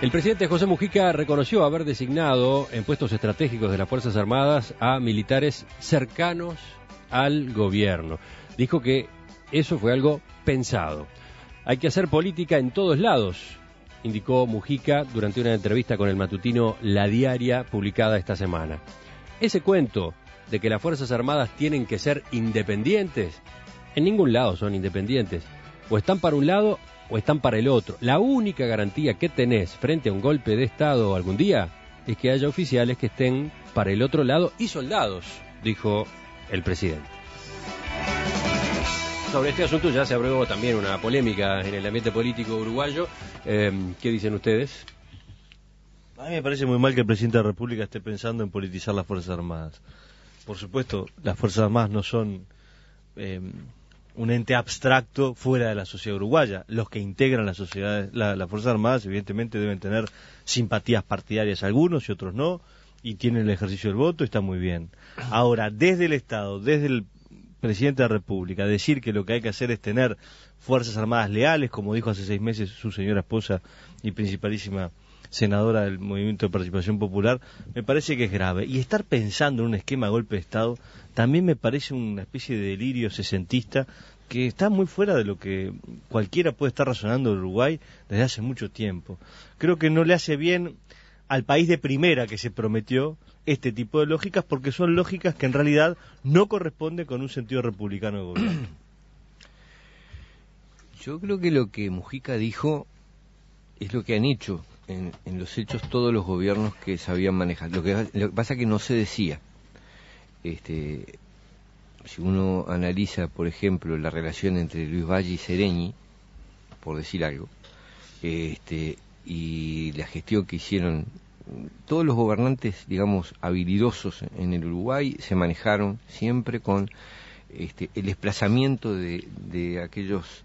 El presidente José Mujica reconoció haber designado en puestos estratégicos de las Fuerzas Armadas a militares cercanos al gobierno. Dijo que eso fue algo pensado. Hay que hacer política en todos lados, indicó Mujica durante una entrevista con el matutino La Diaria publicada esta semana. Ese cuento de que las Fuerzas Armadas tienen que ser independientes, en ningún lado son independientes. O están para un lado o están para el otro. La única garantía que tenés frente a un golpe de Estado algún día es que haya oficiales que estén para el otro lado y soldados, dijo el presidente. Sobre este asunto ya se abrió también una polémica en el ambiente político uruguayo. Em, ¿Qué dicen ustedes? A mí me parece muy mal que el presidente de la República esté pensando en politizar las Fuerzas Armadas. Por supuesto, las Fuerzas Armadas no son em, un ente abstracto fuera de la sociedad uruguaya. Los que integran las la, las Fuerzas Armadas, evidentemente, deben tener simpatías partidarias algunos y otros no, y tienen el ejercicio del voto, está muy bien. Ahora, desde el Estado, desde el presidente de la República, decir que lo que hay que hacer es tener Fuerzas Armadas leales, como dijo hace seis meses su señora esposa y principalísima senadora del Movimiento de Participación Popular, me parece que es grave. Y estar pensando en un esquema de golpe de Estado también me parece una especie de delirio sesentista que está muy fuera de lo que cualquiera puede estar razonando en Uruguay desde hace mucho tiempo. Creo que no le hace bien al país de primera que se prometió este tipo de lógicas porque son lógicas que en realidad no corresponden con un sentido republicano de gobierno. Yo creo que lo que Mujica dijo es lo que han hecho en, los hechos todos los gobiernos que sabían manejar. Lo que, lo que pasa es que no se decía. Este, si uno analiza, por ejemplo, la relación entre Luis Valle y Sereñi, por decir algo, este, y la gestión que hicieron todos los gobernantes, digamos, habilidosos en el Uruguay, se manejaron siempre con este, el desplazamiento de aquellos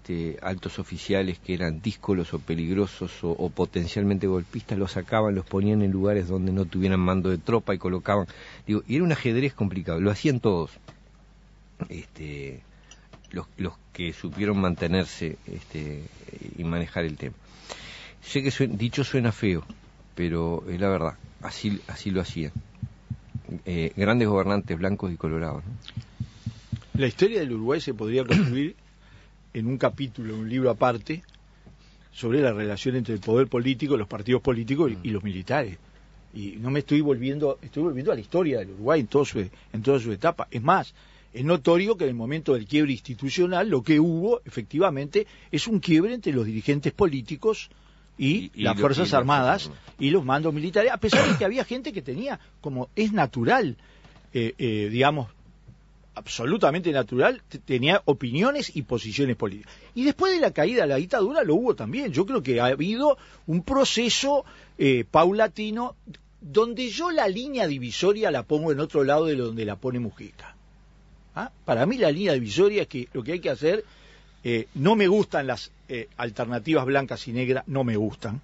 este, altos oficiales que eran díscolos o peligrosos o, potencialmente golpistas, los sacaban, los ponían en lugares donde no tuvieran mando de tropa y colocaban. Digo, y era un ajedrez complicado, lo hacían todos. Este, los, los que supieron mantenerse este, y manejar el tema. Sé que dicho suena feo, pero es la verdad, así, así lo hacían. Eh, grandes gobernantes blancos y colorados. La historia del Uruguay se podría construir en un capítulo, en un libro aparte, sobre la relación entre el poder político, los partidos políticos mm. y, los militares. Y no me estoy volviendo, estoy volviendo a la historia del Uruguay en, en toda su etapa. Es más, es notorio que en el momento del quiebre institucional lo que hubo efectivamente es un quiebre entre los dirigentes políticos y, las Fuerzas Armadas y los mandos militares, a pesar de que había gente que tenía, como es natural, eh, eh, digamos, absolutamente natural, tenía opiniones y posiciones políticas. Y después de la caída de la dictadura lo hubo también. Yo creo que ha habido un proceso eh, paulatino donde yo la línea divisoria la pongo en otro lado de donde la pone Mujica. ¿Ah? Para mí la línea divisoria es que lo que hay que hacer, eh, no me gustan las eh, alternativas blancas y negras, no me gustan.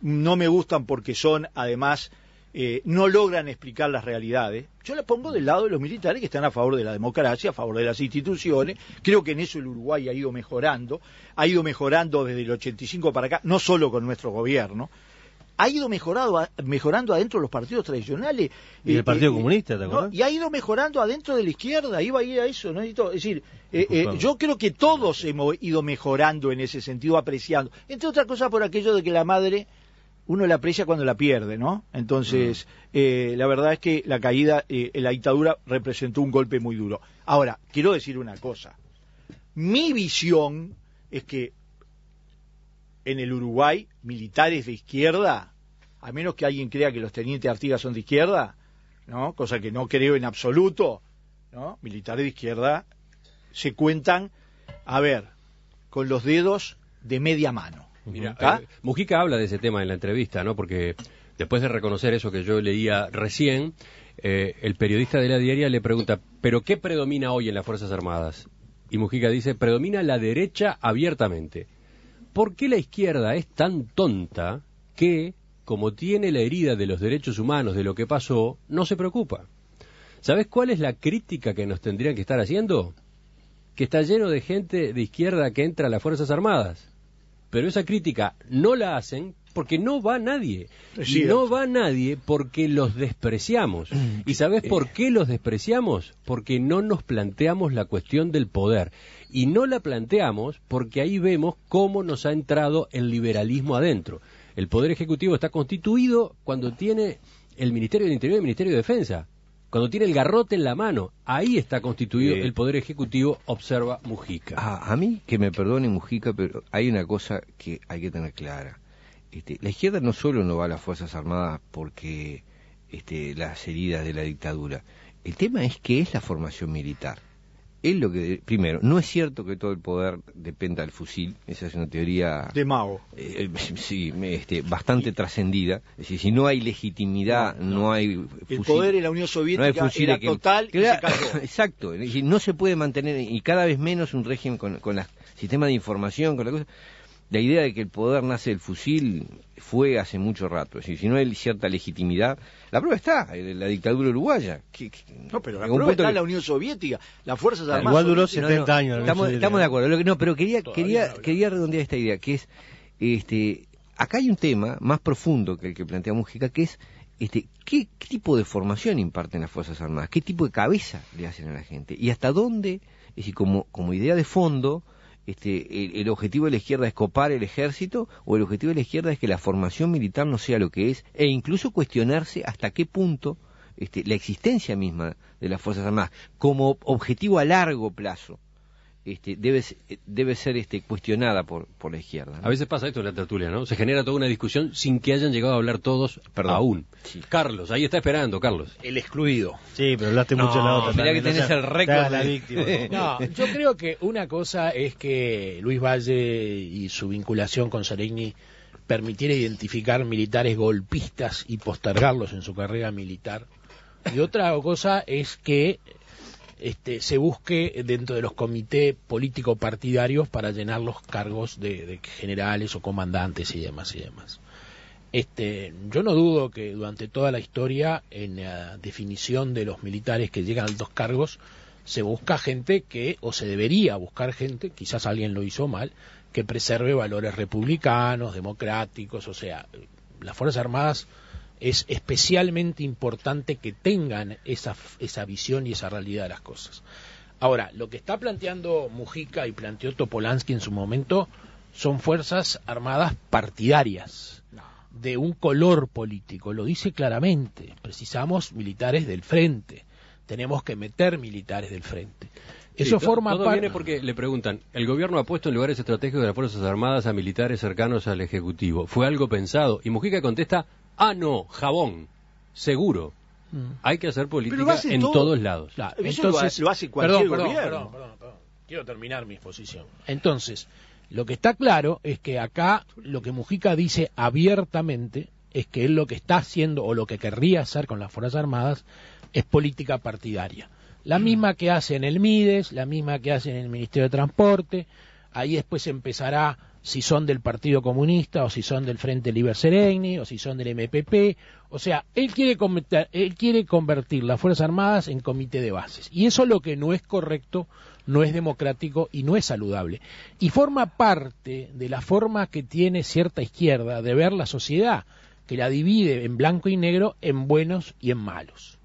No me gustan porque son además eh, no logran explicar las realidades. Yo las pongo del lado de los militares que están a favor de la democracia, a favor de las instituciones. Creo que en eso el Uruguay ha ido mejorando, ha ido mejorando desde el 85 para acá, no solo con nuestro gobierno. Ha ido mejorando adentro de los partidos tradicionales. Y eh, Partido eh, Comunista, ¿te Y ha ido mejorando adentro de la izquierda, iba a ir a eso, ¿no? Es decir, yo creo que todos hemos ido mejorando en ese sentido, apreciando. Entre otras cosas por aquello de que la madre uno la aprecia cuando la pierde, ¿no? Entonces, eh, la verdad es que la caída, eh, en la dictadura representó un golpe muy duro. Ahora, quiero decir una cosa. Mi visión es que en el Uruguay, militares de izquierda, a menos que alguien crea que los tenientes Artigas son de izquierda, ¿no? Cosa que no creo en absoluto, ¿no? Militares de izquierda se cuentan, a ver, con los dedos de media mano. ¿Ah? Eh, Mujica habla de ese tema en la entrevista, ¿no? Porque después de reconocer eso que yo leía recién, eh, el periodista de la diaria le pregunta, ¿pero qué predomina hoy en las Fuerzas Armadas? Y Mujica dice, predomina la derecha abiertamente. ¿Por qué la izquierda es tan tonta que, como tiene la herida de los derechos humanos, de lo que pasó, no se preocupa? ¿Sabes cuál es la crítica que nos tendrían que estar haciendo? Que está lleno de gente de izquierda que entra a las Fuerzas Armadas pero esa crítica no la hacen porque no va nadie. no va nadie porque los despreciamos. Eh, ¿Y sabes por qué los despreciamos? Porque no nos planteamos la cuestión del poder. Y no la planteamos porque ahí vemos cómo nos ha entrado el liberalismo adentro. El Poder Ejecutivo está constituido cuando tiene el Ministerio del Interior y el Ministerio de Defensa. Cuando tiene el garrote en la mano, ahí está constituido eh, el Poder Ejecutivo, observa Mujica. Ah, a, mí, que me perdone Mujica, pero hay una cosa que hay que tener clara. Este, la izquierda no solo no va a las Fuerzas Armadas porque este, las heridas de la dictadura, el tema es que es la formación militar lo que primero no es cierto que todo el poder dependa del fusil esa es una teoría de Mao eh, eh, sí este, bastante trascendida es decir si no hay legitimidad no, hay el poder en la Unión Soviética total exacto no se puede mantener y cada vez menos un régimen con, con el sistema de información con la cosa la idea de que el poder nace del fusil fue hace mucho rato. Es si no hay cierta legitimidad, la prueba está, eh, la dictadura uruguaya. no, pero la prueba está en la Unión Soviética, las Fuerzas Armadas. Igual duró 70 años. Estamos, de acuerdo. No, pero quería, quería, quería redondear esta idea, que es, este, acá hay un tema más profundo que el que plantea Mujica, que es este, ¿qué, tipo de formación imparten las Fuerzas Armadas, qué tipo de cabeza le hacen a la gente y hasta dónde, es decir, como, como idea de fondo, este, el, objetivo de la izquierda es copar el ejército o el objetivo de la izquierda es que la formación militar no sea lo que es e incluso cuestionarse hasta qué punto este, la existencia misma de las Fuerzas Armadas como objetivo a largo plazo este, debe, eh, debe ser este, cuestionada por, por la izquierda. A veces pasa esto en la tertulia, ¿no? Se genera toda una discusión sin que hayan llegado a hablar todos Perdón. aún. Carlos, ahí está esperando, Carlos. El excluido. Sí, pero hablaste mucho en la otra. Mirá que tenés el récord. no, yo creo que una cosa es que Luis Valle y su vinculación con Sereni permitiera identificar militares golpistas y postergarlos en su carrera militar. Y otra cosa es que este, se busque dentro de los comités político-partidarios para llenar los cargos de, generales o comandantes y demás y demás. Este, yo no dudo que durante toda la historia, en la definición de los militares que llegan a altos cargos, se busca gente que, o se debería buscar gente, quizás alguien lo hizo mal, que preserve valores republicanos, democráticos, o sea, las Fuerzas Armadas es especialmente importante que tengan esa, esa visión y esa realidad de las cosas. Ahora, lo que está planteando Mujica y planteó Topolansky en su momento son fuerzas armadas partidarias de un color político, lo dice claramente, precisamos militares del frente, tenemos que meter militares del frente. Eso forma forma todo viene porque le preguntan, el gobierno ha puesto en lugares estratégicos de las Fuerzas Armadas a militares cercanos al Ejecutivo. ¿Fue algo pensado? Y Mujica contesta, Ah, no, jabón, seguro. Mm. Hay que hacer política en todos lados. entonces, lo, hace cualquier gobierno. Quiero terminar mi exposición. Entonces, lo que está claro es que acá lo que Mujica dice abiertamente es que él lo que está haciendo o lo que querría hacer con las Fuerzas Armadas es política partidaria. La mm. misma que hace en el MIDES, la misma que hace en el Ministerio de Transporte. Ahí después empezará si son del Partido Comunista o si son del Frente Liber Sereni o si son del MPP. O sea, él quiere, convertir, él quiere convertir las Fuerzas Armadas en comité de bases. Y eso es lo que no es correcto, no es democrático y no es saludable. Y forma parte de la forma que tiene cierta izquierda de ver la sociedad, que la divide en blanco y negro, en buenos y en malos.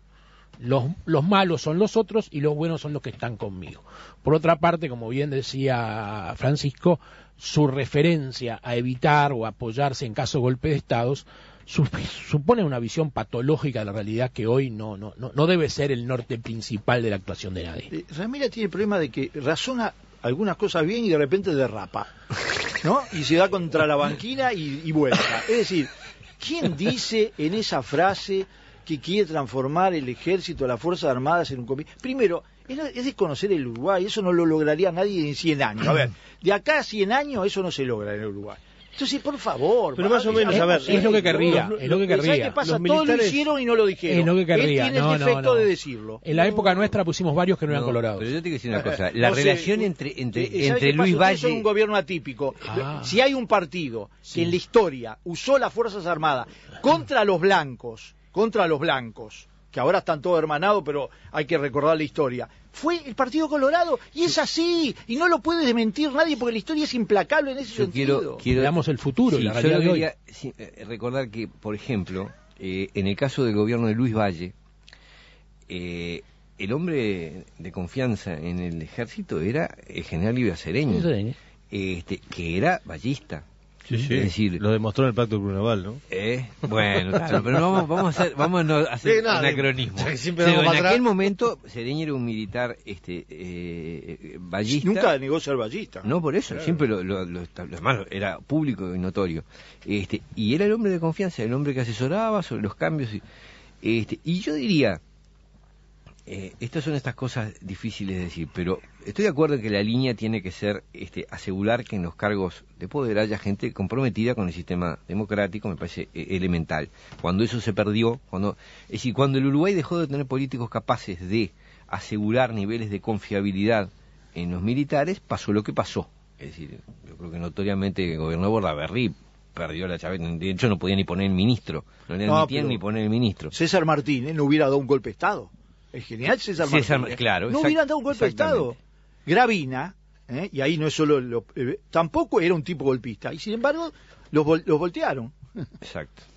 Los, malos son los otros y los buenos son los que están conmigo. Por otra parte, como bien decía Francisco, su referencia a evitar o apoyarse en caso de golpe de estados supone una visión patológica de la realidad que hoy no, no, no debe ser el norte principal de la actuación de nadie. Eh, Ramírez tiene el problema de que razona algunas cosas bien y de repente derrapa, ¿no? Y se da contra la banquina y, vuelve. vuelta. Es decir, ¿quién dice en esa frase que quiere transformar el ejército, las Fuerzas Armadas en un comité. Primero, es desconocer el Uruguay, eso no lo lograría nadie en 100 años. de acá a 100 años eso no se logra en el Uruguay. Entonces, por favor. Pero más o menos, a ver, es, lo que querría. Es lo que querría. pasa? Todos lo hicieron y no lo dijeron. Es lo que querría. Él tiene el defecto de decirlo. En la época nuestra pusimos varios que no, eran colorados. Pero yo te quiero decir una eh, cosa. Eh, la relación entre, entre, eh, entre Luis Valle. es un gobierno atípico. Ah. Si hay un partido que en la historia usó las Fuerzas Armadas contra los blancos contra los blancos, que ahora están todos hermanados, pero hay que recordar la historia. Fue el Partido Colorado y es así, y no lo puede desmentir nadie porque la historia es implacable en ese sentido. Quiero, el futuro, recordar que, por ejemplo, eh, en el caso del gobierno de Luis Valle, eh, el hombre de confianza en el ejército era el general Ibeacereño, este, que era ballista decir, lo demostró en el pacto Brunaval, ¿no? ¿Eh? Bueno, claro, pero vamos, vamos a hacer, vamos a hacer anacronismo. en aquel momento, Sereña era un militar este, eh, ballista. Nunca negó ser ballista. No, por eso, siempre lo, lo, lo, era público y notorio. Este, y era el hombre de confianza, el hombre que asesoraba sobre los cambios. Este, y yo diría, eh, estas son estas cosas difíciles de decir, pero estoy de acuerdo en que la línea tiene que ser este, asegurar que en los cargos de poder haya gente comprometida con el sistema democrático, me parece eh, elemental. Cuando eso se perdió, cuando, es decir, cuando el Uruguay dejó de tener políticos capaces de asegurar niveles de confiabilidad en los militares, pasó lo que pasó. Es decir, yo creo que notoriamente el gobierno Bordaberry perdió la chaveta. De hecho, no podía ni poner el ministro. No le ni poner el ministro. César Martínez no hubiera dado un golpe de Estado el general César, claro, no hubieran dado un golpe de Estado. Gravina, ¿eh? y ahí no es solo, eh, tampoco era un tipo golpista, y sin embargo los, los voltearon. Exacto.